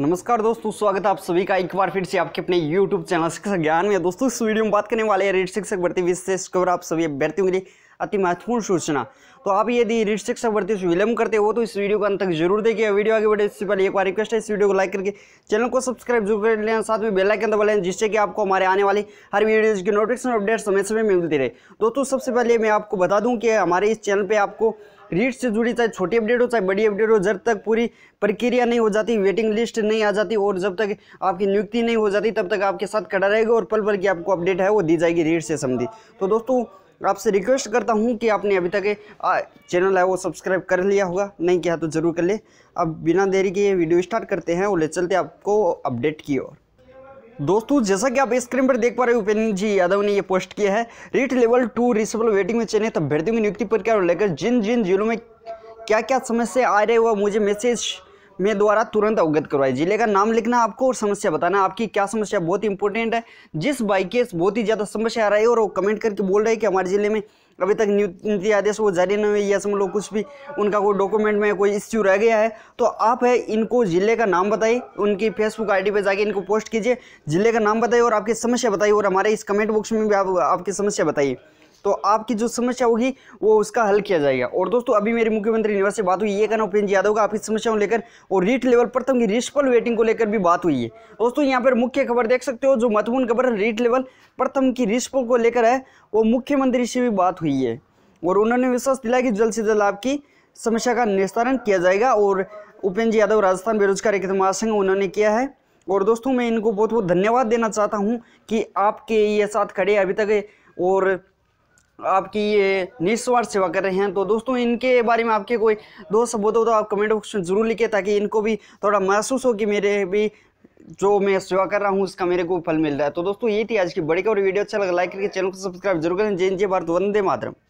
नमस्कार दोस्तों स्वागत है आप सभी का एक बार फिर से आपके अपने YouTube चैनल शिक्षक ज्ञान में दोस्तों इस वीडियो में बात करने वाले हैं रेड शिक्षक भर्ती विशेष खबर आप सभी अभ्यर्थियों के लिए अति महत्वपूर्ण सूचना तो आप यदि रेड शिक्षक भर्ती से विलंब करते हो तो इस वीडियो को अंत तक जरूर देखिए वीडियो आगे बढ़े इससे पहले एक बार रिक्वेस्ट है इस वीडियो को लाइक करके चैनल को सब्सक्राइब जरूर कर लें साथ में बेलाइकन दबा लें जिससे कि आपको हमारे आने वाली हर वीडियो की नोटिफिकेशन अपडेट समय समय मिलती रहे दोस्तों सबसे पहले मैं आपको बता दूँ कि हमारे इस चैनल पर आपको रीट से जुड़ी चाहे छोटी अपडेट हो चाहे बड़ी अपडेट हो जब तक पूरी प्रक्रिया नहीं हो जाती वेटिंग लिस्ट नहीं आ जाती और जब तक आपकी नियुक्ति नहीं हो जाती तब तक आपके साथ खड़ा रहेगा और पल पल की आपको अपडेट है वो दी जाएगी रीट से संबंधित तो दोस्तों आपसे रिक्वेस्ट करता हूँ कि आपने अभी तक चैनल है वो सब्सक्राइब कर लिया होगा नहीं किया तो जरूर कर ले अब बिना देरी के ये वीडियो स्टार्ट करते हैं और ले चलते आपको अपडेट की ओर दोस्तों जैसा कि आप स्क्रीन पर देख पा रहे हो उपेंद्र जी यादव ने ये पोस्ट किया है रीट लेवल टू रिसेबल वेटिंग में चयनित अभ्यर्थियों की नियुक्ति पर क्या लेकर जिन जिन जिलों में क्या क्या समस्या आ रही है वह मुझे मैसेज में द्वारा तुरंत अवगत करवाए जिले का नाम लिखना आपको और समस्या बताना आपकी क्या समस्या बहुत इंपॉर्टेंट है जिस बाइक के बहुत ही ज़्यादा समस्या आ रही है और वो कमेंट करके बोल रहे हैं कि हमारे ज़िले में अभी तक नीति आदेश वो जारी नहीं हुई या समझ लो कुछ भी उनका कोई डॉक्यूमेंट में कोई इश्यू रह गया है तो आप है इनको ज़िले का नाम बताइए उनकी फेसबुक आईडी पे जाके इनको पोस्ट कीजिए ज़िले का नाम बताइए और आपकी समस्या बताइए और हमारे इस कमेंट बॉक्स में भी आप आपकी समस्या बताइए तो आपकी जो समस्या होगी वो उसका हल किया जाएगा और दोस्तों अभी मेरी मुख्यमंत्री निवास से बात हुई ये कहना उपेंद्र यादव का आपकी को लेकर और रीट लेवल प्रथम तो की रिस्पल वेटिंग को लेकर भी बात हुई है दोस्तों यहाँ पर मुख्य खबर देख सकते हो जो महत्वपूर्ण खबर रीट लेवल प्रथम तो की रिस्पल को लेकर है वो मुख्यमंत्री से भी बात हुई है और उन्होंने विश्वास दिलाया कि जल्द से जल्द आपकी समस्या का निस्तारण किया जाएगा और उपेंद्र यादव राजस्थान बेरोजगार एक महासंघ उन्होंने किया है और दोस्तों मैं इनको बहुत बहुत धन्यवाद देना चाहता हूँ कि आपके ये साथ खड़े अभी तक और आपकी ये निस्वार्थ सेवा कर रहे हैं तो दोस्तों इनके बारे में आपके कोई दोस्त सबूत हो तो आप कमेंट बॉक्स में ज़रूर लिखें ताकि इनको भी थोड़ा महसूस हो कि मेरे भी जो मैं सेवा कर रहा हूँ उसका मेरे को फल मिल रहा है तो दोस्तों ये थी आज की बड़ी खबर वीडियो अच्छा लगा लाइक करके चैनल को सब्सक्राइब जरूर करें जय जय भारत वंदे मातरम